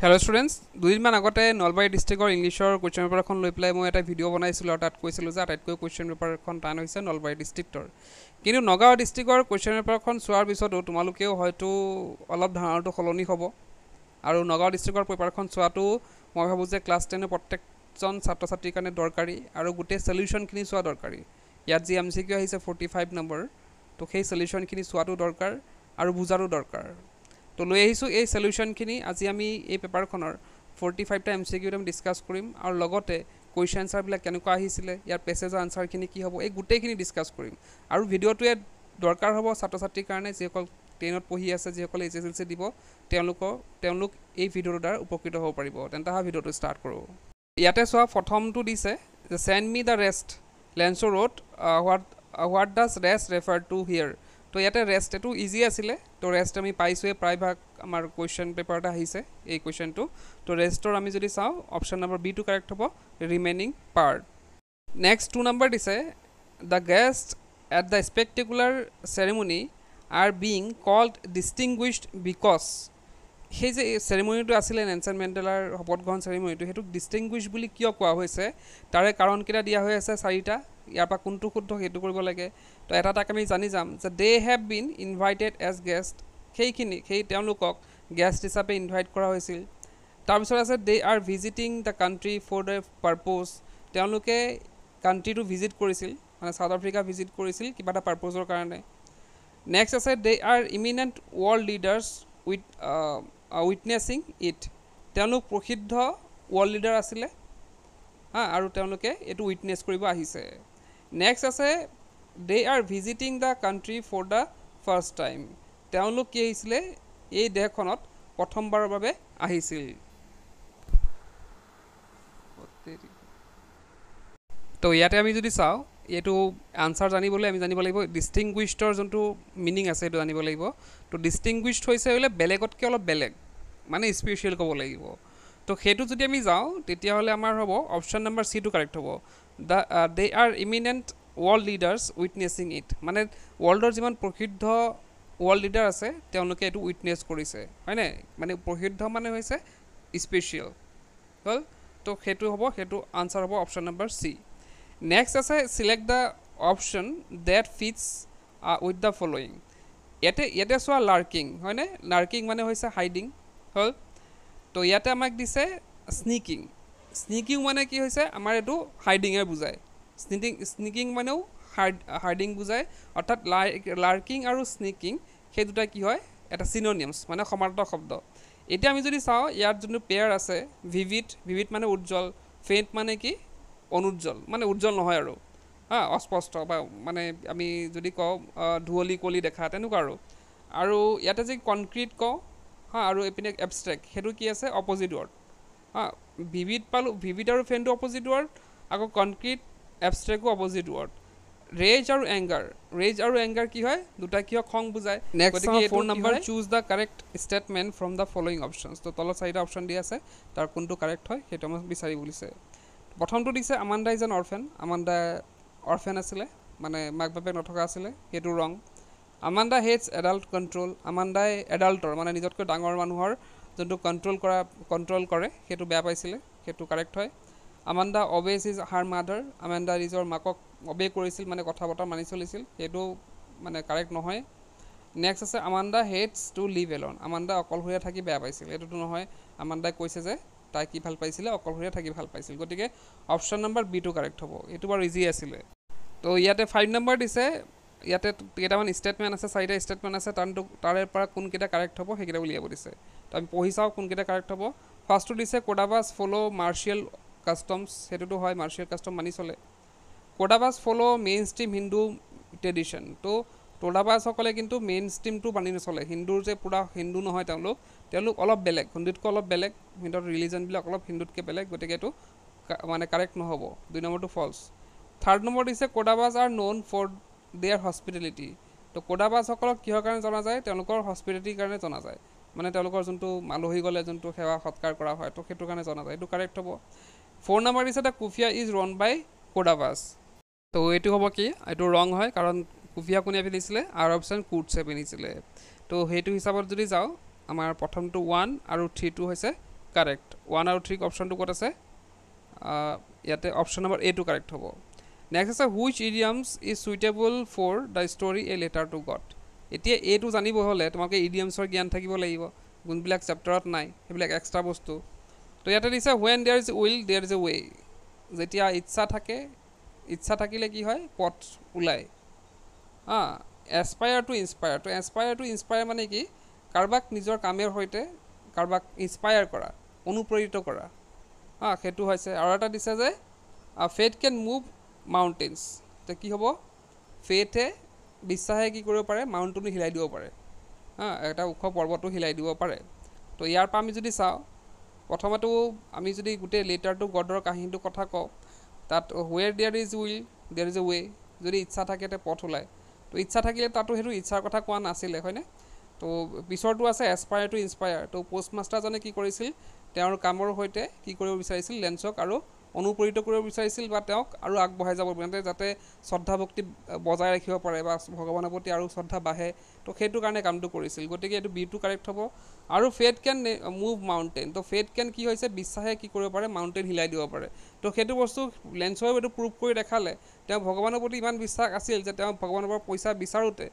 Hello' students দুদিনমান আগতে নলবাৰী ডিষ্ট্ৰিক্টৰ ইংলিছৰ কুৱেশ্যন পেপাৰ এখন লৈ পেলাই মই এটা ভিডিঅ' বনাইছিলোঁ আৰু তাত কৈছিলোঁ যে আটাইতকৈ কুৱেশ্যন পেপাৰখন টান হৈছে নলবাৰী ডিষ্ট্ৰিক্টৰ কিন্তু নগাঁও ডিষ্ট্ৰিক্টৰ কুৱেশ্যন পেপাৰখন চোৱাৰ পিছতো তোমালোকেও হয়তো অলপ ধাৰণাটো সলনি হ'ব আৰু নগাঁও ডিষ্ট্ৰিক্টৰ পেপাৰখন চোৱাটো মই ভাবোঁ যে ক্লাছ টেনৰ প্ৰত্যেকজন ছাত্ৰ ছাত্ৰীৰ কাৰণে দৰকাৰী আৰু গোটেই চলিউশ্যনখিনি চোৱা দৰকাৰী ইয়াত যি এম চি কিউ আহিছে ফৰ্টি ফাইভ নম্বৰ ত' সেই চলিউশ্যনখিনি চোৱাটো দৰকাৰ আৰু বুজাৰো দৰকাৰ তো লৈ আহিছোঁ এই চলিউশ্যনখিনি আজি আমি এই পেপাৰখনৰ ফৰ্টি ফাইভটা এম চি কিউত আমি ডিছকাছ কৰিম আৰু লগতে কুৱেশ্যন এনচাৰবিলাক কেনেকুৱা আহিছিলে ইয়াৰ পেছেজৰ আনচাৰখিনি কি হ'ব এই গোটেইখিনি ডিছকাছ কৰিম আৰু ভিডিঅ'টোৱে দৰকাৰ হ'ব ছাত্ৰ ছাত্ৰীৰ কাৰণে যিসকল টেনত পঢ়ি আছে যিসকলে এইচ এছ এল চি দিব তেওঁলোকৰ তেওঁলোক এই ভিডিঅ'টোৰ দ্বাৰা উপকৃত হ'ব পাৰিব তেন্তে অহা ভিডিঅ'টো ষ্টাৰ্ট কৰোঁ ইয়াতে চোৱা প্ৰথমটো দিছে যে send me the rest Lencho wrote what what does rest refer to here তো ইয়াতে ৰেষ্টটো ইজি আছিলে তো ৰেষ্ট আমি পাইছোঁৱে প্ৰায়ভাগ আমাৰ কুৱেশ্যন পেপাৰত আহিছে এই কুৱেশ্যনটো তো ৰেষ্টৰ আমি যদি চাওঁ অপশ্যন বি টু কাৰেক্ট হ'ব remaining part next two number দিছে the guest at the spectacular ceremony are being called distinguished because সেই যে চেৰিমনিটো আছিলে নেনচেন মেণ্ডেলাৰ শপতগ্ৰহণ চেৰিমনিটো সেইটোক ডিষ্টিংগুইছ বুলি কিয় কোৱা হৈছে তাৰে কাৰণকেইটা দিয়া হৈ আছে চাৰিটা ইয়াৰ পৰা কোনটো শুদ্ধ সেইটো কৰিব লাগে তো এটা তাক আমি জানি যাম যে they have been invited as guest সেইখিনি সেই তেওঁলোকক গেষ্ট হিচাপে ইনভাইট কৰা হৈছিল তাৰপিছত আছে they are visiting the country for the purpose তেওঁলোকে কাণ্ট্ৰিটো ভিজিট কৰিছিল মানে চাউথ আফ্ৰিকা ভিজিট কৰিছিল কিবা এটা পাৰ্পজৰ কাৰণে নেক্সট আছে they are eminent world leaders with witnessing uh, it তেওঁলোক প্ৰসিদ্ধ ৱৰ্ল্ড লিডাৰ আছিলে হা আৰু তেওঁলোকে এইটো উইটনেছ কৰিব আহিছে নেক্সট আছে they are visiting the country for the first time তেওঁলোক কি আহিছিলে এই দেশখনত প্ৰথমবাৰৰ বাবে আহিছিল তো ইয়াতে আমি যদি চাওঁ এইটো আনচাৰ জানিবলৈ আমি জানিব লাগিব ডিষ্টিংগুইষ্টৰ যোনটো মিনিং আছে সেইটো জানিব লাগিব তো ডিষ্টিংগুইছড হৈছে বোলে বেলেগতকৈ অলপ বেলেগ মানে স্পেচিয়েল ক'ব লাগিব তো সেইটো যদি আমি যাওঁ তেতিয়াহ'লে আমাৰ হ'ব অপশ্যন নম্বৰ চিটো কাৰেক্ট হ'ব the they are eminent world leaders witnessing it মানে ৱৰ্ল্ডৰ যিমান প্ৰসিদ্ধ ৱৰ্ল্ড লিডাৰ আছে তেওঁলোকে এইটো উইটনেছ কৰিছে হয়নে মানে প্ৰসিদ্ধ মানে হৈছে স্পেচিয়েল হ'ল তো সেইটো হ'ব সেইটো আনচাৰ হ'ব অপশ্যন নম্বৰ চি নেক্সট আছে select the option that fits with the following ইয়াতে ইয়াতে চোৱা লাৰ্কিং হয়নে লাৰ্কিং মানে হৈছে হাইডিং হ'ল তো ইয়াতে আমাক দিছে স্নিকিং স্নিকিং মানে কি হৈছে আমাৰ এইটো হাইডিঙে বুজায় স্নিকিং স্নিকিং মানেও হাৰ্ড হাৰ্ডিং বুজায় অৰ্থাৎ লাই লাৰ্কিং আৰু স্নিকিং সেই দুটা কি হয় এটা চিনোনিয়ামছ মানে সমাৰ্থ শব্দ এতিয়া আমি যদি চাওঁ ইয়াৰ যোনটো পেয়াৰ আছে ভিভিট ভিভিট মানে উজ্জ্বল ফেইণ্ট মানে কি অনুজ্জ্বল মানে উজ্জ্বল নহয় আৰু হা অস্পষ্ট বা মানে আমি যদি কওঁ ধুঁৱলি কুঁৱলি দেখা তেনেকুৱা আৰু আৰু ইয়াতে যি কনক্ৰিট কওঁ হা আৰু এইপিনে এবষ্ট্ৰেক্ট সেইটো কি আছে অপজিট ৱৰ্ড হা ভিভিড পালোঁ ভিভিড আৰু ফেনটো অপজিট ৱৰ্ড আকৌ কনক্ৰিট এবষ্ট্ৰেকো অপজিট ৱৰ্ড ৰেজ আৰু এংগাৰ ৰেজ আৰু এংগাৰ কি হয় দুটা কিয় খং বুজায় next four number choose the correct statement from the following options ত' তলত চাৰিটা অপশ্যন দি আছে তাৰ কোনটো কাৰেক্ট হয় সেইটো আমাক বিচাৰি বুলিছে প্ৰথমটো দিছে Amanda is an orphan orphan আছিলে মানে মাক বাপেক নথকা আছিলে সেইটো wrong Amanda hates adult control আমাণ্ডাই এডাল্টৰ মানে নিজতকৈ ডাঙৰ মানুহৰ যোনটো কণ্ট্ৰল কৰা কণ্ট্ৰল কৰে সেইটো বেয়া পাইছিলে সেইটো কাৰেক্ট হয় Amanda always is her mother Amanda নিজৰ মাকক অবে কৰিছিল মানে কথা বতৰা মানি চলিছিল সেইটো মানে কাৰেক্ট নহয় নেক্সট আছে Amanda hates to live alone Amanda অকলশৰীয়া থাকি বেয়া পাইছিল এইটোতো নহয় আমাণ্ডাই কৈছে যে তাই কি ভাল পাইছিলে অকলশৰীয়া থাকি ভাল পাইছিল গতিকে অপশ্যন নম্বৰ বিটো কাৰেক্ট হ'ব এইটো বাৰু ইজি আছিলে তো ইয়াতে ফাইভ নম্বৰ দিছে ইয়াতে কেইটামান ষ্টেটমেণ্ট আছে চাৰিটা ষ্টেটমেণ্ট আছে তাৰটো তাৰে পৰা কোনকেইটা কাৰেক্ট হ'ব সেইকেইটা উলিয়াব দিছে তো আমি পঢ়ি চাওঁ কোনকেইটা কাৰেক্ট হ'ব ফাৰ্ষ্টটো দিছে কোডাবাছ ফ'ল' মাৰ্চিয়েল কাষ্টমছ সেইটোতো হয় মাৰ্চিয়েল কাষ্টম মানি চলে Kodavas follow' mainstream Hindu tradition তো টোডাবাছসকলে কিন্তু মেইন ষ্ট্ৰীমটো মানি নচলে হিন্দুৰ যে পূৰা হিন্দু নহয় তেওঁলোক তেওঁলোক অলপ বেলেগ হিন্দুতকৈ অলপ বেলেগ সিহঁতৰ ৰিলিজনবিলাক অলপ হিন্দুতকৈ বেলেগ গতিকে এইটো মানে কাৰেক্ট নহ'ব দুই নম্বৰটো ফল্ছ থাৰ্ড নম্বৰত দিছে Kodavas are known for their hospitality ত' কোডাবাজসকলক কিহৰ কাৰণে জনা যায় তেওঁলোকৰ হস্পিটেলিটিৰ কাৰণে জনা যায় মানে তেওঁলোকৰ যোনটো মালহী গ'লে যোনটো সেৱা সৎকাৰ কৰা হয় ত' সেইটো কাৰণে জনা যায় এইটো কাৰেক্ট হ'ব ফোৰ নম্বৰ দিছে the kuppia is worn by Kodavas ত' এইটো হ'ব কি এইটো ৰং হয় কাৰণ কুফিয়া কোনে পিন্ধিছিলে আৰু অপশ্যন কুৰ্টছে পিন্ধিছিলে ত' সেইটো হিচাপত যদি যাওঁ আমাৰ প্ৰথমটো ওৱান আৰু থ্ৰীটো হৈছে কাৰেক্ট ওৱান আৰু থ্ৰীক অপশ্যনটো ক'ত আছে ইয়াতে অপশ্যন নম্বৰ এইটো কাৰেক্ট হ'ব নেক্সট আছে which idioms is suitable for the story a letter to God এতিয়া এইটো জানিব হ'লে তোমালোকে ইডিয়ামছৰ জ্ঞান থাকিব লাগিব যোনবিলাক চেপ্টাৰত নাই সেইবিলাক এক্সট্ৰা বস্তু তো ইয়াতে দিছে when there is will there is a way যেতিয়া ইচ্ছা থাকে ইচ্ছা থাকিলে কি হয় পথ ওলায় হাঁ এছপায়াৰ টু ইনস্পায়াৰ তো এছপায়াৰ টু ইনস্পায়াৰ মানে কি কাৰোবাক নিজৰ কামৰ সৈতে কাৰোবাক ইনস্পায়াৰ কৰা অনুপ্ৰেৰিত কৰা হাঁ সেইটো হৈছে আৰু এটা দিছে যে ফেট কেন মুভ মাউণ্টেইনছ এতিয়া কি হ'ব ফেথে বিশ্বাসে কি কৰিব পাৰে মাউণ্টেইনো হিলাই দিব পাৰে হা এটা ওখ পৰ্বতো হিলাই দিব পাৰে তো ইয়াৰ পৰা আমি যদি চাওঁ প্ৰথমেতো আমি যদি গোটেই লেটাৰটো গডৰ কাহিনীটো কথা কওঁ তাত where there is will there is a way যদি ইচ্ছা থাকে তে পথ ওলায় তো ইচ্ছা থাকিলে তাতো সেইটো ইচ্ছাৰ কথা কোৱা নাছিলে হয়নে তো পিছৰটো আছে এছপায়াৰ টু ইনস্পায়াৰ তো পোষ্ট মাষ্টাৰজনে কি কৰিছিল তেওঁৰ কামৰ সৈতে কি কৰিব বিচাৰিছিল লেঞ্চক আৰু অনুপ্ৰেৰিত কৰিব বিচাৰিছিল বা তেওঁক আৰু আগবঢ়াই যাব যাতে শ্ৰদ্ধা ভক্তি বজাই ৰাখিব পাৰে বা ভগৱানৰ প্ৰতি আৰু শ্ৰদ্ধা বাঢ়ে তো সেইটো কাৰণে কামটো কৰিছিল গতিকে এইটো বিটো কাৰেক্ট হ'ব আৰু ফেট কেন মুভ মাউণ্টেইন তো ফেট কেন কি হৈছে বিশ্বাসে কি কৰিব পাৰে মাউণ্টেইন হিলাই দিব পাৰে তো সেইটো বস্তু লেঞ্চৰ এইটো প্ৰুভ কৰি দেখালে তেওঁ ভগৱানৰ প্ৰতি ইমান বিশ্বাস আছিল যে তেওঁ ভগৱানৰ পৰা পইচা বিচাৰোঁতে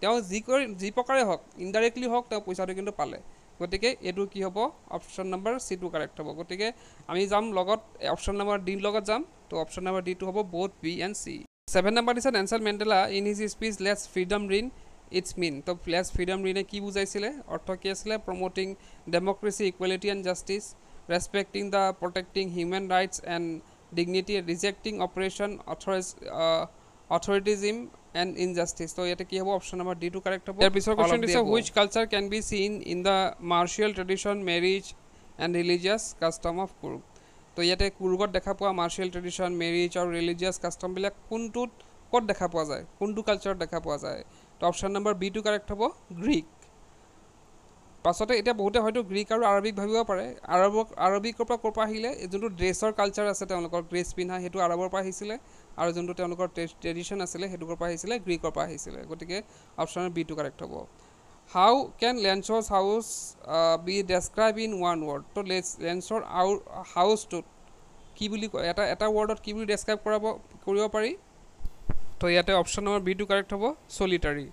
তেওঁ যি কৰি যি প্ৰকাৰে হওক ইনডাইৰেক্টলি হওক তেওঁ পইচাটো কিন্তু পালে গতিকে এইটো কি হ'ব অপশ্যন নাম্বাৰ চিটো কাৰেক্ট হ'ব গতিকে আমি যাম লগত অপশ্যন নাম্বাৰ ডিৰ লগত যাম তো অপশ্যন নাম্বাৰ ডিটো হ'ব both B and C seven number দিছে Nelson Mandela in his speech let freedom reign it's mean তো লেছ ফ্ৰীডম ৰিনে কি বুজাইছিলে অৰ্থ কি আছিলে promoting democracy equality and justice respecting the protecting human rights and dignity rejecting oppression authoritarianism and injustice ত' ইয়াতে কি হ'ব অপশ্যন নম্বৰ ডি টো কাৰেক্ট হ'ব ইয়াৰ পিছৰ কুৱেশ্যন দিছে which culture can be seen in the marital tradition marriage and religious custom of Coorg ত' ইয়াতে কুৰ্গত দেখা পোৱা মাৰ্চিয়েল ট্ৰেডিশ্যন মেৰিজ আৰু ৰিলিজিয়াছ কাষ্টমবিলাক কোনটোত ক'ত দেখা পোৱা যায় কোনটো কালচাৰত দেখা পোৱা যায় ত' অপশ্যন নম্বৰ বি টো কাৰেক্ট হ'ব গ্ৰীক পাছতে এতিয়া বহুতে হয়তো গ্ৰীক আৰু আৰবিক ভাবিব পাৰে আৰবক আৰবিকৰ পৰা ক'ৰ পৰা আহিলে যোনটো ড্ৰেছৰ কালচাৰ আছে তেওঁলোকৰ ড্ৰেছ পিন্ধা সেইটো আৰবৰ পৰা আহিছিলে আৰু যোনটো তেওঁলোকৰ ট্ৰেডিশ্যন আছিলে সেইটোৰ পৰা আহিছিলে গ্ৰীকৰ পৰা আহিছিলে গতিকে অপশ্যন টো কাৰেক্ট হ'ব হাউ কেন লেঞ্চৰ house be described in one word ত' লেন্সৰ লেঞ্চৰ আউ হাউচটোত কি বুলি কয় এটা এটা ৱৰ্ডত কি বুলি ডেছক্ৰাইব কৰাব কৰিব পাৰি ত' ইয়াতে অপশ্যন নম্বৰ বি বিটো কাৰেক্ট হ'ব চলিটাৰী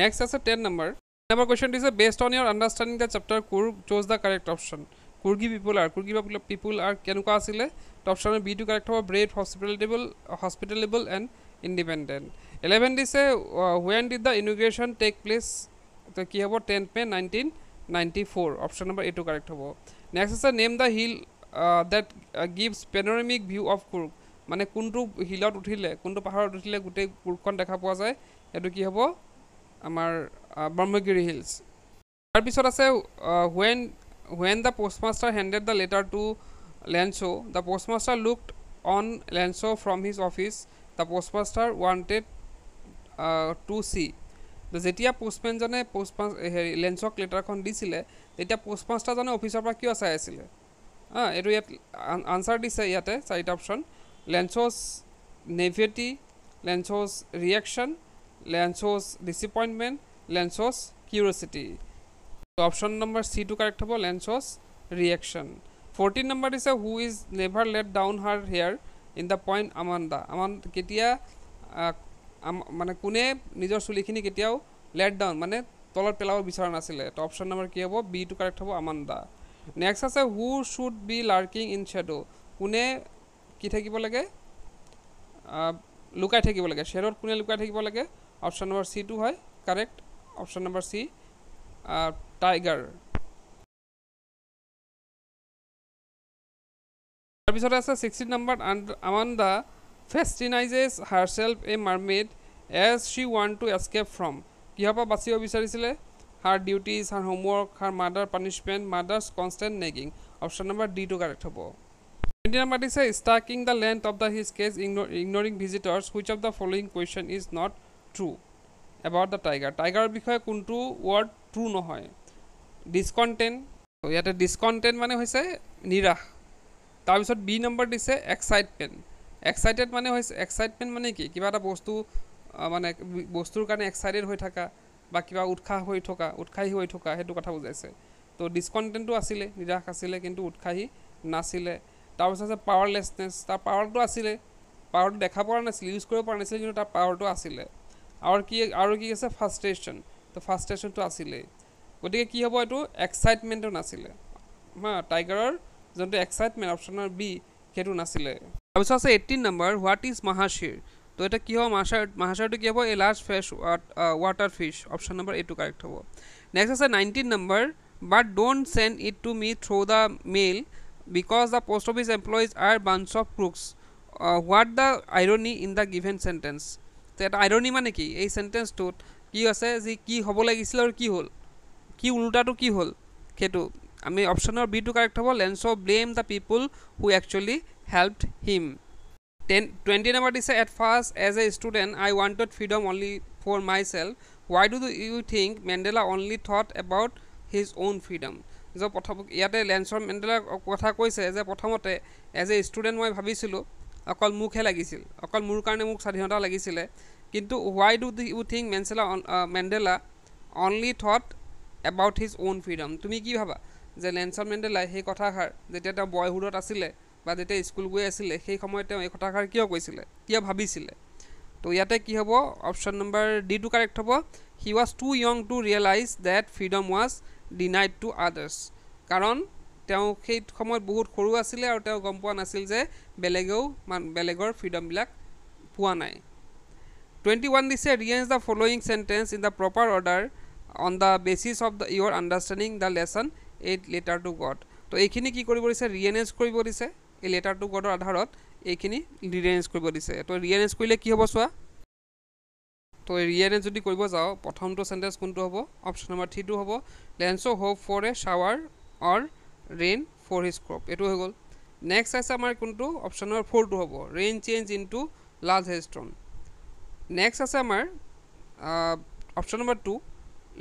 নেক্সট আছে টেন নম্বৰ নম্বৰ কুৱেশ্যন দিছে based on your understanding the chapter Coorg choose the correct option Coorgi people are Coorgi people people are কেনেকুৱা আছিলে তো অপশ্যন বি টু কাৰেক্ট হ'ব brave hospitable hospitable and independent eleven দিছে when did the inauguration take place তো কি হ'ব tenth May' nineteen ninety four option number এইটো কাৰেক্ট হ'ব নেক্সট আছে name the hill that gives panoramic view of Coorg মানে কোনটো হিলত উঠিলে কোনটো পাহাৰত উঠিলে গোটেই কুৰ্কখন দেখা পোৱা যায় সেইটো কি হ'ব আমাৰ ব্ৰহ্মগিৰি হিলছ তাৰপিছত আছে when when the postmaster handed the letter to Lenso, the postmaster looked on Lenso from his office. The postmaster wanted uh, to see. তো যেতিয়া পোষ্টমেনজনে পোষ্ট eh, হেৰি লেঞ্চক লেটাৰখন দিছিলে তেতিয়া পোষ্ট মাষ্টাৰজনে অফিচৰ পৰা কিয় চাই আছিলে হা এইটো ইয়াত আনচাৰ দিছে ইয়াতে চাৰিটা option Lencho's naivety Lencho's reaction Lencho's disappointment Lencho's curiosity option number C টো কাৰেক্ট হ'ব Lencho was reaction fourteen number দিছে who is never let down her hair in the point Amanda আমান কেতিয়া মানে কোনে নিজৰ চুলিখিনি কেতিয়াও লেট ডাউন মানে তলত পেলাব বিচৰা নাছিলে তো অপশ্যন নম্বৰ কি হ'ব বি টো কাৰেক্ট হ'ব আমাণ্ডা নেক্সট আছে who should be lurking in shade' কোনে কি থাকিব লাগে লুকাই থাকিব লাগে শ্বেড'ত কোনে লুকাই থাকিব লাগে অপশ্যন নম্বৰ চি টো হয় correct option number C tiger তাৰপিছতে আছে ছিক্সটিন নম্বৰত Amanda fantasizes herself a mermaid as she ওৱান টু এস্কেপ ফ্ৰম কিহৰ পৰা বাচিব বিচাৰিছিলে her duties her homework her mother punishment mother's constant nagging option number ডিটো কাৰেক্ট হ'ব টুৱেণ্টি নম্বৰ দিছে stalking the length of the his cage ignoring visitors which of the following question is not true about the tiger টাইগাৰৰ বিষয়ে কোনটো word true নহয় ডিছকণ্টেণ্ট ইয়াতে ডিছকণ্টেণ্ট মানে হৈছে নিৰাশ তাৰপিছত বি নম্বৰ দিছে এক্সাইটমেণ্ট এক্সাইটেড মানে হৈছে এক্সাইটমেণ্ট মানে কি কিবা এটা বস্তু মানে বস্তুৰ কাৰণে এক্সাইটেড হৈ থকা বা কিবা উৎসাহ হৈ থকা উৎসাহী হৈ থকা সেইটো কথা বুজাইছে ত' ডিছকণ্টেণ্টো আছিলে নিৰাশ আছিলে কিন্তু উৎসাহী নাছিলে তাৰপিছত আছে পাৱাৰলেছনেছ তাৰ পাৱাৰটো আছিলে পাৱাৰটো দেখা পৰা নাছিলে ইউজ কৰিব পৰা নাছিলে কিন্তু তাৰ পাৱাৰটো আছিলে আৰু কি আৰু কি আছে ফাষ্ট্ৰেশ্যন তো ফাষ্ট্ৰেশ্যনটো আছিলেই গতিকে কি হ'ব এইটো এক্সাইটমেণ্টো নাছিলে হা টাইগাৰৰ যোনটো এক্সাইটমেণ্ট অপশ্যনৰ বি সেইটো নাছিলে তাৰপিছত আছে eighteen number what is mahseer তো এটা কি হ'ব মাহাশাৰ মাহাশাৰটো কি হ'ব এই large fresh what water fish option number এইটো কাৰেক্ট হ'ব নেক্সট আছে nineteen number but don't send it to me through' the mail because the post office employees are bunch of crooks what the irony in the given sentence তো এটা irony মানে কি এই চেণ্টেঞ্চটোত কি আছে যি কি হ'ব লাগিছিল আৰু কি হ'ল কি ওলোটাটো কি হ'ল সেইটো আমি অপশ্যনৰ বিটো কাৰেক্ট হ'ব লেন্স অ' blame the people who actually help him ten twenty number দিছে at first as a student I wanted freedom only for myself why do you think Mandela only thought about his own freedom যে প্ৰথম ইয়াতে লেন্সৰ মেণ্ডেলাৰ কথা কৈছে যে প্ৰথমতে as a student মই ভাবিছিলোঁ অকল মোকহে লাগিছিল অকল মোৰ কাৰণে মোক স্বাধীনতা লাগিছিলে কিন্তু why do you think Mandela Mandela only thought about his own freedom তুমি কি ভাবা যে নেনচন মেণ্ডেলাই সেই কথাষাৰ যেতিয়া তেওঁ বয়হুডত আছিলে বা যেতিয়া স্কুল গৈ আছিলে সেই সময়ত তেওঁ এই কথাষাৰ কিয় কৈছিলে কিয় ভাবিছিলে তো ইয়াতে কি হ'ব অপশ্যন নম্বৰ ডিটো কাৰেক্ট হ'ব he was too young to realise that freedom was denied to others কাৰণ তেওঁ সেই সময়ত বহুত সৰু আছিলে আৰু তেওঁ গম পোৱা নাছিল যে বেলেগেও মান বেলেগৰ ফ্ৰীডমবিলাক পোৱা নাই 21 দিছে rearrange the following sentence in the proper order on the basis of the your understanding the lesson এই লেটাৰ টু গড তো এইখিনি কি কৰিব দিছে ৰিয়েনেঞ্জ কৰিব দিছে এই লেটাৰ টু গডৰ আধাৰত এইখিনি ৰিয়েঞ্জ কৰিব দিছে তো ৰিয়েনেঞ্জ কৰিলে কি হ'ব চোৱা তো ৰিয়েনেঞ্জ যদি কৰিব যাওঁ প্ৰথমটো চেণ্টেঞ্চ কোনটো হ'ব অপশ্যন নম্বৰ থ্ৰীটো হ'ব Lencho hope for a shower or rain for his crop এইটো হৈ গ'ল নেক্সট আছে আমাৰ কোনটো অপশ্যন নম্বৰ ফ'ৰটো হ'ব rain change in to large hails next আছে আমাৰ অপশ্যন নম্বৰ টু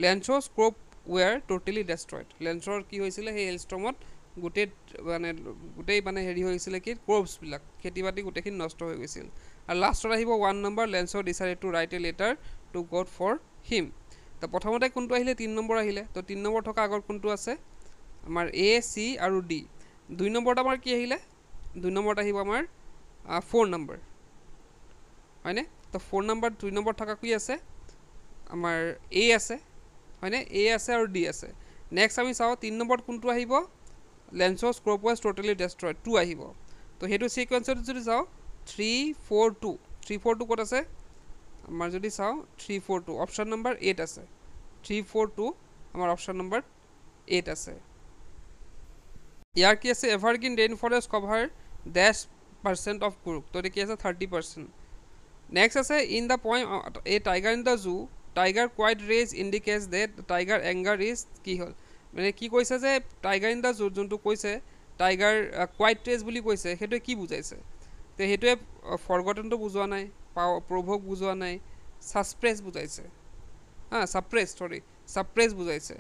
লেঞ্চৰ স্ক্ৰ'প ৱেয়াৰ ট'টেলি ডেষ্ট্ৰইড লেঞ্চৰ কি হৈছিলে সেই হেলষ্ট্ৰমত গোটেই মানে গোটেই মানে হেৰি হৈছিলে কি ক্ৰপছবিলাক খেতি বাতি গোটেইখিনি নষ্ট হৈ গৈছিল আৰু লাষ্টত আহিব ওৱান নম্বৰ লেঞ্চৰ decided to write a letter to God for him তো প্ৰথমতে কোনটো আহিলে তিনি নম্বৰ আহিলে তো তিনি নম্বৰ থকা আগত কোনটো আছে আমাৰ এ চি আৰু ডি দুই নম্বৰত আমাৰ কি আহিলে দুই নম্বৰত আহিব আমাৰ ফ'ৰ নম্বৰ হয়নে তো ফোন নম্বৰ দুই নম্বৰ থকা কি আছে আমাৰ এ আছে হয়নে এ আছে আৰু ডি আছে নেক্সট আমি চাওঁ তিনি নম্বৰত কোনটো আহিব লেঞ্চৰ স্ক্ৰপ ৱাইজ ট'টেলি ডেষ্ট্ৰয় টু আহিব তো সেইটো ছিকুৱেঞ্চটো যদি চাওঁ three four two three four two ক'ত আছে আমাৰ যদি চাওঁ three four two option number eight আছে থ্ৰী ফ'ৰ টু আমাৰ অপশ্যন নম্বৰ এইট আছে ইয়াৰ কি আছে evergreen rain forest cover dash percent of group তো এতিয়া কি আছে থাৰ্টি পাৰ্চেণ্ট নেক্সট আছে in the point a tiger in the zoo tiger quiet rage indicates that tiger anger is কি হ'ল মানে কি কৈছে যে টাইগাৰ ইন দ্য জু যোনটো কৈছে টাইগাৰ কোৱাইট ৰেজ বুলি কৈছে সেইটোৱে কি বুজাইছে তে সেইটোৱে ফৰগটনটো uh, বুজোৱা নাই পাৱ প্ৰভোগ বুজোৱা নাই ছাছপ্ৰেছ বুজাইছে হা ছাপ্ৰেছ চৰি ছাপ্ৰেছ বুজাইছে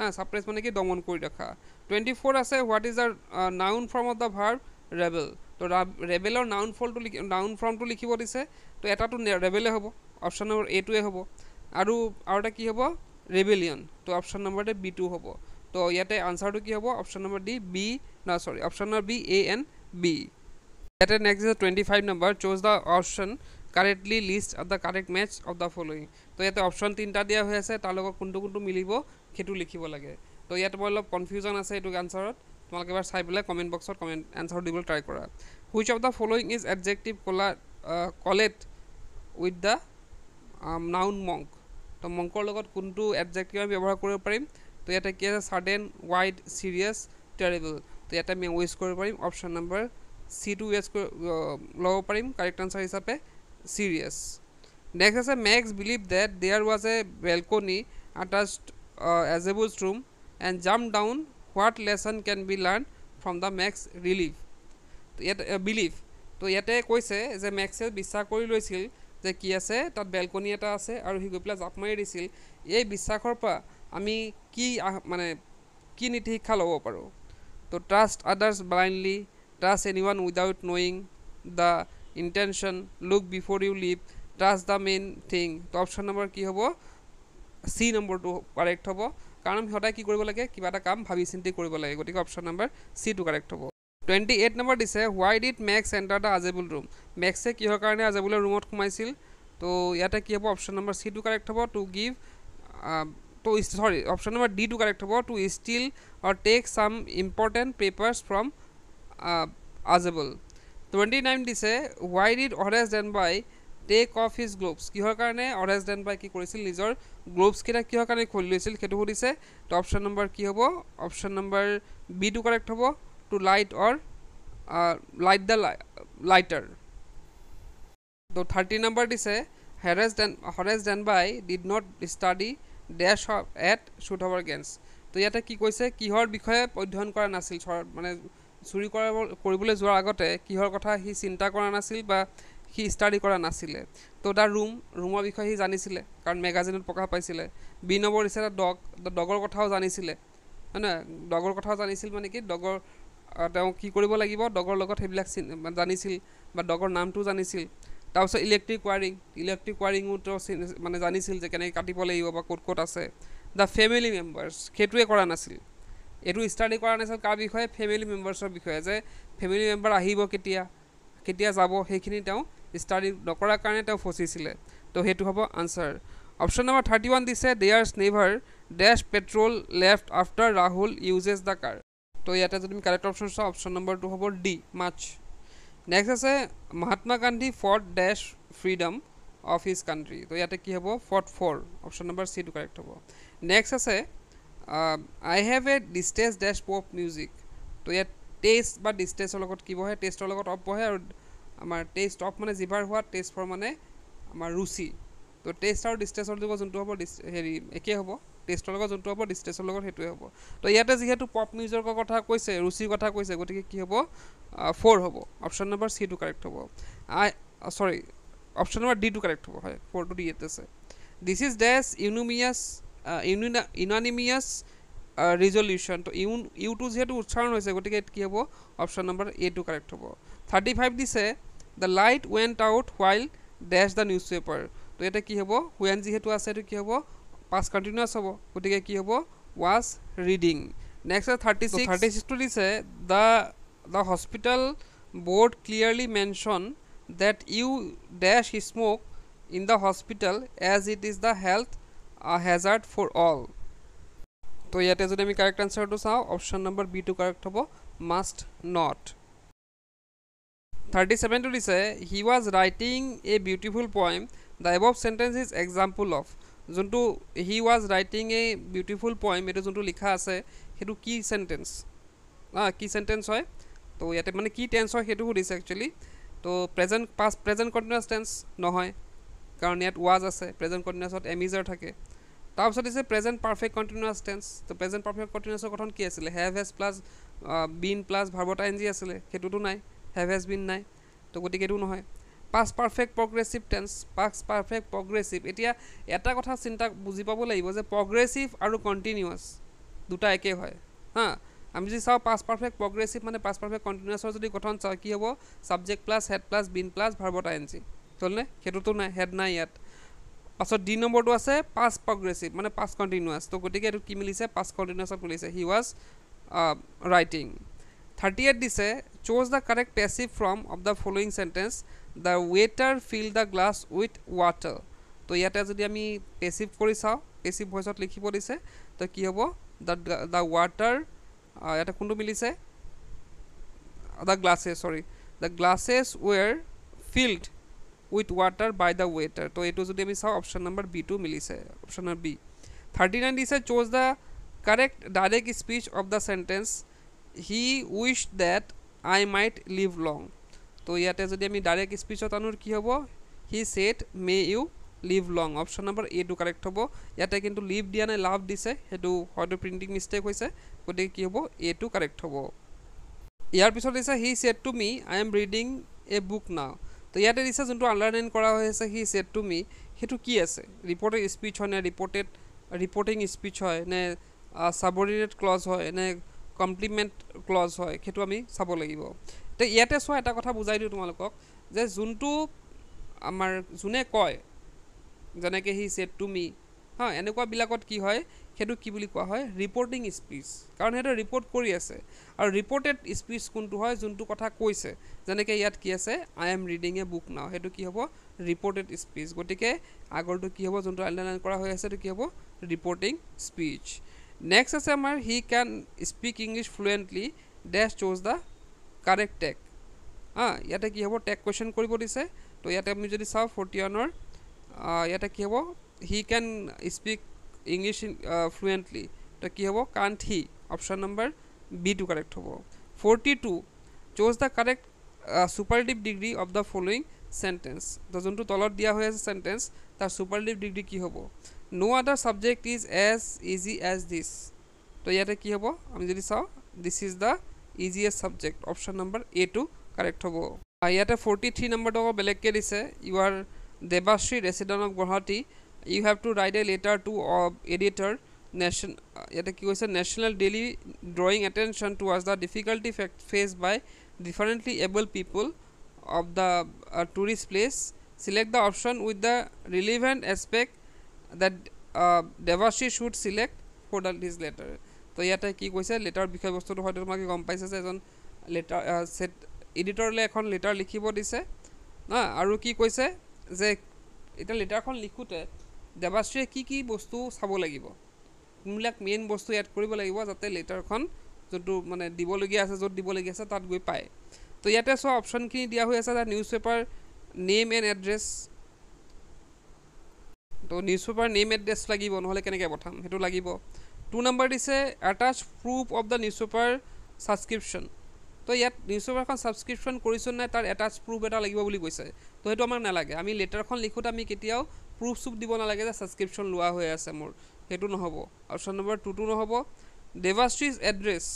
হা ছাপ্ৰেছ মানে কি দমন কৰি ৰখা টুৱেণ্টি ফ'ৰ আছে what is the noun form of the verb rebel তো ৰেবেলৰ নাউন ফলটো লিখি নাউন ফৰ্মটো লিখিব দিছে তো এটাটো ৰেবেলে হ'ব অপশ্যন নম্বৰ এইটোৱে হ'ব আৰু আৰু এটা কি হ'ব ৰেবেলিয়ন তো অপশ্যন নম্বৰতে বি টু হ'ব তো ইয়াতে আনচাৰটো কি হ'ব option number D B no sorry option number B A N B ইয়াতে নেক্সট আছে twenty five number choose the option correctly list of the correct match of the following তো ইয়াতে অপশ্যন তিনিটা দিয়া হৈ আছে তাৰ লগত কোনটো কোনটো মিলিব সেইটো লিখিব লাগে তো ইয়াত মই অলপ কনফিউজন আছে এইটো আনচাৰত তোমালোকে এবাৰ চাই পেলাই কমেণ্ট বক্সত কমেণ্ট এনচাৰ দিবলৈ ট্ৰাই কৰা which of the following is adjective collocate with the noun monk তো মংকৰ লগত কোনটো এডজেক্টিভ আমি ব্যৱহাৰ কৰিব পাৰিম তো ইয়াতে কি আছে চাডেন ৱাইড ছিৰিয়াছ টেৰেবল তো ইয়াতে আমি ৱেজ কৰিব পাৰিম অপশ্যন নম্বৰ চিটো ৱেজ কৰি ল'ব পাৰিম কাৰেক্ট এনচাৰ হিচাপে ছিৰিয়াছ নেক্সট আছে Max believe that there was a balcony attached Ausable's room and jump down what lesson can be learn from the Max relieve ইয়াত বিলিভ ত' ইয়াতে কৈছে যে মেক্সে বিশ্বাস কৰি লৈছিল যে কি আছে তাত বেলকনি এটা আছে আৰু সি গৈ পেলাই জাপ মাৰি দিছিল এই বিশ্বাসৰ পৰা আমি কি মানে কি নীতি শিক্ষা ল'ব পাৰোঁ ত' trust others blindly trust any one without knowing the intention look before you leave trust the main thing ত' অপশ্যন নম্বৰ কি হ'ব চি নম্বৰটো কাৰেক্ট হ'ব কাৰণ সদায় কি কৰিব লাগে কিবা এটা কাম ভাবি চিন্তি কৰিব লাগে গতিকে অপশ্যন নম্বৰ চিটো কাৰেক্ট হ'ব টুৱেণ্টি এইট নম্বৰ দিছে why did Max enter the Ausable room মেক্সে কিহৰ কাৰণে আজেবুলৰ ৰুমত সোমাইছিল তো ইয়াতে কি হ'ব অপশ্যন নম্বৰ চিটো কাৰেক্ট হ'ব to give to sorry option number ডিটো কাৰেক্ট হ'ব to steal or take some important papers from Ausable twenty nine দিছে why did Horace Danby take off his gloves কিহৰ কাৰণে অৰেজ ডেনবাই কি কৰিছিল নিজৰ গ্লোভছকেইটা কিহৰ কাৰণে খুলি লৈছিল সেইটো সুধিছে তো অপশ্যন নম্বৰ কি হ'ব অপশ্যন নম্বৰ বিটো কাৰেক্ট হ'ব to light or light the lighter তো থাৰ্টি নম্বৰ দিছে হেৰেজ ডেন হৰেজ ডেনবাই ডিড নট ষ্টাডি ডেছ অফ এট শ্বুট অভাৰ গেমছ তো ইয়াতে কি কৈছে কিহৰ বিষয়ে অধ্যয়ন কৰা নাছিল মানে চুৰি কৰিব কৰিবলৈ যোৱাৰ আগতে কিহৰ কথা সি চিন্তা কৰা নাছিল বা সি ষ্টাডি কৰা নাছিলে তো দ্য ৰুম ৰুমৰ বিষয়ে সি জানিছিলে কাৰণ মেগাজিনত প্ৰকাশ পাইছিলে বি নম্বৰ দিছে এটা ডগ ডগৰ কথাও জানিছিলে হয় নহয় ডগৰ কথাও জানিছিল মানে কি ডগৰ তেওঁ কি কৰিব লাগিব ডগৰ লগত সেইবিলাক জানিছিল বা ডগৰ নামটো জানিছিল তাৰপিছত ইলেক্ট্ৰিক ৱাৰিং ইলেক্ট্ৰিক ৱাৰিঙো তেওঁ মানে জানিছিল যে কেনেকৈ কাটিব লাগিব বা ক'ত ক'ত আছে দ্য ফেমিলি মেম্বাৰ্ছ সেইটোৱে কৰা নাছিল এইটো ষ্টাডি কৰা নাছিল কাৰ বিষয়ে ফেমিলি মেম্বাৰ্ছৰ বিষয়ে যে ফেমিলি মেম্বাৰ আহিব কেতিয়া কেতিয়া যাব সেইখিনি তেওঁ ষ্টাডি নকৰাৰ কাৰণে তেওঁ ফচিছিলে তো সেইটো হ'ব answer option number thirty one দিছে they are never dash petrol left after Rahul uses the car তো ইয়াতে যদি আমি কাৰেক্ট অপশ্যন চাওঁ অপশ্যন নম্বৰটো হ'ব ডি মাচ নেক্সট আছে Mahatma Gandhi for dash freedom of his country তো ইয়াতে কি হ'ব ফৰ্ট ফ'ৰ অপশ্যন নম্বৰ চিটো কাৰেক্ট হ'ব নেক্সট আছে I have a distaste dash pop music তো ইয়াত টেষ্ট বা ডিষ্টেজৰ লগত কি বহে টেষ্টৰ লগত অপ বহে আৰু আমাৰ টেষ্ট অফ মানে জিভাৰ হোৱা টেষ্ট ফৰ মানে আমাৰ ৰুচি তো টেষ্ট আৰু ডিষ্টেঞ্চৰ লগত যোনটো হ'ব হেৰি একেই হ'ব টেষ্টৰ লগত যোনটো হ'ব ডিষ্টেচৰ লগত সেইটোৱে হ'ব তো ইয়াতে যিহেতু পপ মিউজিকৰ কথা কৈছে ৰুচিৰ কথা কৈছে গতিকে কি হ'ব ফ'ৰ হ'ব অপশ্যন নম্বৰ চিটো কাৰেক্ট হ'ব আই চৰি অপশ্যন নম্বৰ ডিটো কাৰেক্ট হ'ব হয় ফ'ৰটো ডি ইয়াত আছে this is dash unanimous uni unanimous resolution তো ইউ ইউটো যিহেতু উচ্চাৰণ হৈছে গতিকে কি হ'ব অপশ্যন নম্বৰ এটো কাৰেক্ট হ'ব থার্টি ফাইভ দিছে the light went out while dash the news paper তো এতিয়া কি হ'ব হুৱেন যিহেতু আছে এইটো কি হ'ব পাছ কণ্টিনিউৱাছ হ'ব গতিকে কি হ'ব was reading next thirty six thirty ছিক্সটো দিছে the the hospital board clearly mention that you dash he smoke in the hospital as it is the health hazard for all তো ইয়াতে যদি আমি কাৰেক্ট আনচাৰটো চাওঁ অপশ্যন নম্বৰ বিটো correct হ'ব মাষ্ট নট থাৰ্টি ছেভেনটো দিছে he was writing a beautiful poem the above sentence is example of যোনটো he was writing a beautiful poem এইটো যোনটো লিখা আছে সেইটো কি চেণ্টেঞ্চ কি চেণ্টেঞ্চ হয় ত' ইয়াতে মানে কি টেঞ্চ হয় সেইটো সুধিছে একচুৱেলি ত' present past present continuous tense নহয় কাৰণ ইয়াত ৱাজ আছে প্ৰেজেণ্ট কণ্টিনিউৱাছত এমিজাৰ থাকে তাৰপিছত দিছে প্ৰেজেণ্ট পাৰফেক্ট কণ্টিনিউৱাছ টেঞ্চ ত' প্ৰেজেণ্ট পাৰফেক্ট কণ্টিনিউৱাছৰ কথন কি আছিলে have has plus been plus ভাৰ্বটা এন জি আছিলে সেইটোতো নাই হেভ হেজ বিন নাই তো গতিকে এইটো নহয় past perfect progressive tense past perfect progressive এতিয়া এটা কথা চিন্তা বুজি পাব লাগিব যে প্ৰগ্ৰেছিভ আৰু কণ্টিনিউৱাছ দুটা একেই হয় হা আমি যদি চাওঁ পাঁচ পাৰফেক্ট প্ৰগ্ৰেছিভ মানে পাঁচ পাৰফেক্ট কণ্টিনিউৱাছৰ যদি গঠন চাওঁ কি হ'ব subject plus had plus been plus ভাৰ্বত আই এন জি হ'লনে সেইটোতো নাই হেড নাই ইয়াত পাছত ডি নম্বৰটো আছে পাঁচ প্ৰগ্ৰেছিভ মানে পাঁচ কণ্টিনিউৱাছ তো গতিকে এইটো কি মিলিছে পাঁচ কণ্টিনিউৱাছত মিলিছে he was writing thirty eight দিছে choose the correct passive form of the following sentence the waiter fill the glass with water তো ইয়াতে যদি আমি পেচিভ কৰি চাওঁ পেচিভ ভইচত লিখিব দিছে তো কি হ'ব দ্য দ্য ৱাটাৰ ইয়াতে কোনটো মিলিছে the glasses sorry the glasses were filled with water by the waiter তো এইটো যদি আমি চাওঁ অপশ্যন নম্বৰ বিটো মিলিছে option number B thirty nine দিছে choose the correct direct speech of the sentence he wished that I might live long তো ইয়াতে যদি আমি ডাইৰেক্ট স্পীচত আনো কি হ'ব he said may you live long option number এইটো কাৰেক্ট হ'ব ইয়াতে কিন্তু লিভ দিয়া নাই লাভ দিছে সেইটো হয়তো প্ৰিণ্টিং মিষ্টেক হৈছে গতিকে কি হ'ব এইটো কাৰেক্ট হ'ব ইয়াৰ পিছত দিছে he said to me I am reading a book now তো ইয়াতে দিছে যোনটো আণ্ডাৰলাইন কৰা হৈ আছে হি ছেট টু মি সেইটো কি আছে ৰিপৰ্টেড স্পীচ হয় নে ৰিপৰ্টেড ৰিপৰ্টিং স্পীচ হয় নে ছাবৰ্ডিনেট ক্লজ হয় এনে কমপ্লিমেণ্ট ক্লজ হয় সেইটো আমি চাব লাগিব এতিয়া ইয়াতে চোৱা এটা কথা বুজাই দিওঁ তোমালোকক যে যোনটো আমাৰ যোনে কয় যেনেকৈ সি ছেট টু হা এনেকুৱাবিলাকত কি হয় সেইটো কি বুলি কোৱা হয় ৰিপৰ্টিং স্পীচ কাৰণ সিহঁতে ৰিপৰ্ট কৰি আছে আৰু ৰিপৰ্টেড স্পীচ কোনটো হয় যোনটো কথা কৈছে যেনেকৈ ইয়াত কি আছে I am reading a book now সেইটো কি হ'ব ৰিপৰ্টেড স্পীচ গতিকে আগৰটো কি হ'ব যোনটো আণ্ডাৰলাইন কৰা হৈ আছে সেইটো কি হ'ব ৰিপৰ্টিং স্পীচ নেক্সট আছে আমাৰ he can speak English fluently dash choose the correct tag হাঁ ইয়াতে কি হ'ব টেক কুৱেশ্যন কৰিব দিছে তো ইয়াতে আমি যদি চাওঁ ফৰ্টি ওৱানৰ ইয়াতে কি হ'ব হি কেন স্পীক ইংলিছ ফ্লুৱেণ্টলি তো কি হ'ব can't he option number B টু কাৰেক্ট হ'ব forty two choose the correct superlative degree of the following sentence তো যোনটো তলত দিয়া হৈ আছে চেণ্টেঞ্চ তাৰ ছুপাৰটিভ ডিগ্ৰী কি হ'ব no other subject is as easy as this তো ইয়াতে কি হ'ব আমি যদি চাওঁ this is the easiest subject option number A টো কাৰেক্ট হ'ব ইয়াতে ফৰ্টি থ্ৰী নম্বৰটো আকৌ বেলেগকৈ দিছে you are Debashree resident of Guwahati you have to write a letter to editor nation ইয়াতে কি কৈছে national daily drawing attention to was the difficulty fact faced by differently able people of the tourist place select the option with the relevant aspect that Debashree should select for the his letter তো ইয়াতে কি কৈছে letter বিষয়বস্তুটো হয়তো তোমালোকে গম পাইছা যে এজন লেটাৰ চেট ইডিটৰলৈ এখন লেটাৰ লিখিব দিছে না আৰু কি কৈছে যে এতিয়া লেটাৰখন লিখোঁতে দেৱাশ্ৰীয়ে কি কি বস্তু চাব লাগিব কোনবিলাক মেইন বস্তু এড কৰিব লাগিব যাতে লেটাৰখন যোনটো মানে দিবলগীয়া আছে য'ত দিবলগীয়া আছে তাত গৈ পায় তো ইয়াতে চোৱা অপশ্যনখিনি দিয়া হৈ আছে news paper name and address তো নিউজ পেপাৰ নেম এড্ৰেছ লাগিব নহ'লে কেনেকৈ পঠাম সেইটো লাগিব টু নম্বৰ দিছে attach proof of the news paper subscription তো ইয়াত নিউজ পেপাৰখন ছাবস্ক্ৰিপশ্যন কৰিছোঁ নাই তাৰ এটাচ প্ৰুফ এটা লাগিব বুলি কৈছে তো সেইটো আমাক নালাগে আমি লেটাৰখন লিখোঁতে আমি কেতিয়াও প্ৰুফ চুফ দিব নালাগে যে ছাবস্ক্ৰিপশ্যন লোৱা হৈ আছে মোৰ সেইটো নহ'ব অপশ্যন নম্বৰ টুটো নহ'ব দেৱাশ্ৰীজ এড্ৰেছ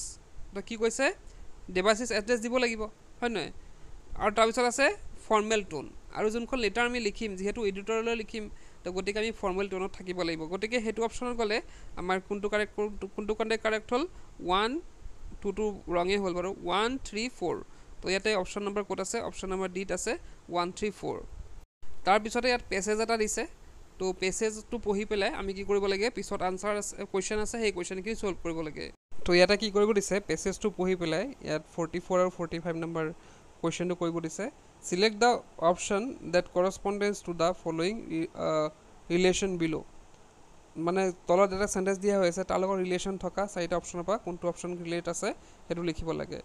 তো কি কৈছে দেৱাশ্ৰীজ এড্ৰেছ দিব লাগিব হয় নহয় আৰু তাৰপিছত আছে ফৰ্মেল টোন আৰু যোনখন লেটাৰ আমি লিখিম যিহেতু এডিটৰলৈ লিখিম তো গতিকে আমি ফৰ্মেল টোনত থাকিব লাগিব গতিকে সেইটো অপশ্যনত গ'লে আমাৰ কোনটো কাৰেক্ট কোনটো কাৰণে কাৰেক্ট হ'ল ওৱান টুটো ৰঙেই হ'ল বাৰু ওৱান থ্ৰী ফ'ৰ তো ইয়াতে অপশ্যন নম্বৰ ক'ত আছে অপশ্যন নম্বৰ ডিত আছে ওৱান থ্ৰী ফ'ৰ তাৰপিছতে ইয়াত পেছেজ এটা দিছে তো পেছেজটো পঢ়ি পেলাই আমি কি কৰিব লাগে পিছত আনচাৰ আছে কুৱেশ্যন আছে সেই কুৱেশ্যনখিনি চল্ভ কৰিব লাগে তো ইয়াতে কি কৰিব দিছে পেছেজটো পঢ়ি পেলাই ইয়াত ফৰ্টি ফ'ৰ আৰু ফৰ্টি ফাইভ নম্বৰ কুৱেশ্যনটো কৰিব দিছে select the option that corresponds to the following uh, relation below মানে তলত এটা চেণ্টেঞ্চ দিয়া হৈ আছে তাৰ লগত ৰিলেশ্যন থকা চাৰিটা অপশ্যনৰ পৰা কোনটো অপশ্যন ৰিলেট আছে সেইটো লিখিব লাগে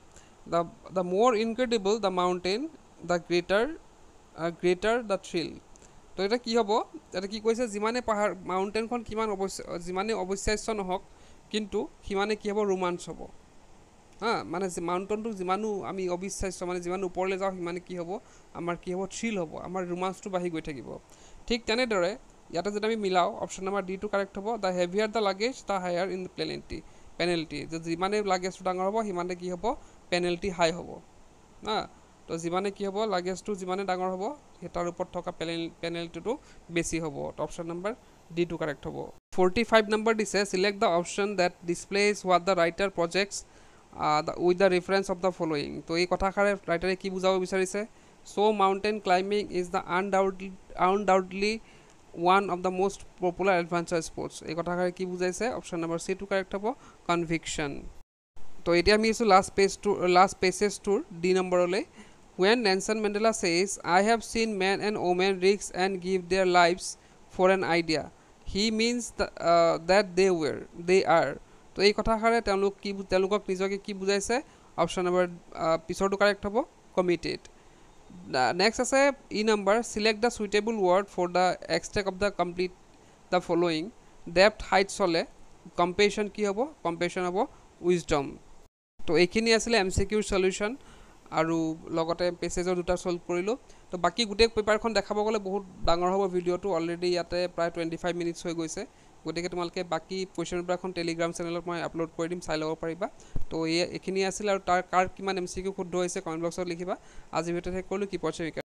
the the more incredible the mountain the greater greater the thrill তো এটা কি হ'ব এটা কি কৈছে যিমানে পাহাৰ মাউণ্টেইনখন কিমান অৱশ্য যিমানে অৱশ্যাস্য নহওক কিন্তু সিমানে কি হ'ব ৰোমাঞ্চ হ'ব হ্যাঁ মানে মাউণ্টেইনটো যিমানো আমি অবিশ্বাস্য মানে যিমান ওপৰলৈ যাওঁ সিমানে কি হ'ব আমাৰ কি হ'ব থ্ৰিল হ'ব আমাৰ ৰোমাঞ্চটো বাঢ়ি গৈ থাকিব ঠিক তেনেদৰে ইয়াতে যদি আমি মিলাওঁ অপশ্যন নাম্বাৰ ডিটো কাৰেক্ট হ'ব the heavier the luggage the higher in the penalty penalty যে যিমানে লাগেজটো ডাঙৰ হ'ব সিমানে কি হ'ব পেনেল্টি হাই হ'ব হা তো যিমানে কি হ'ব লাগেজটো যিমানে ডাঙৰ হ'ব সেই তাৰ ওপৰত থকা পেনে পেনেল্টিটো বেছি হ'ব অপশ্যন নাম্বাৰ ডিটো কাৰেক্ট হ'ব ফৰ্টি ফাইভ নম্বৰ দিছে select the option that displays what the writer projects with the reference of the following তো এই কথাষাৰে ৰাইটাৰে কি বুজাব বিচাৰিছে so' mountain climbing is the undoubtedly undoubtedly one of the most popular adventure sports এই কথাষাৰে কি বুজাইছে অপশ্যন নম্বৰ চিটো কাৰেক্ট হ'ব কনভিকশ্যন তো এতিয়া আমি আছোঁ লাষ্ট পেজটোৰ লাষ্ট পেজেছটোৰ ডি নম্বৰলৈ when নেনচন Mandela says I have seen men and women ৰিক্স and give their lives for an idea he means that they were they are তো এই কথাষাৰে তেওঁলোক কি তেওঁলোকক নিজকে কি বুজাইছে অপশ্যন নম্বৰ পিছৰটো কাৰেক্ট হ'ব কমিটেড নেক্সট আছে E number select the suitable word for the extract of the complete the following depth height চলে কম্পেশ্যন কি হ'ব কম্পেশ্যন হ'ব উইজডম তো এইখিনি আছিলে এম চি কিউৰ চলিউশ্যন আৰু লগতে পেছেজৰ দুটা ছল্ভ কৰিলোঁ তো বাকী গোটেই পেপাৰখন দেখাব গ'লে বহুত ডাঙৰ হ'ব ভিডিঅ'টো অলৰেডি ইয়াতে প্ৰায় টুৱেণ্টি ফাইভ মিনিটছ হৈ গৈছে গতিকে তোমালোকে বাকী কুৱেশ্যনবিলাকখন টেলিগ্ৰাম চেনেলত মই আপলোড কৰি দিম চাই ল'ব পাৰিবা তো এই এইখিনিয়ে আছিল আৰু তাৰ কাৰ কিমান এম চি কিউ শুদ্ধ হৈছে কমেণ্ট বক্সত লিখিবা আজি ভিডিঅ'তে কৰিলোঁ কি পইচা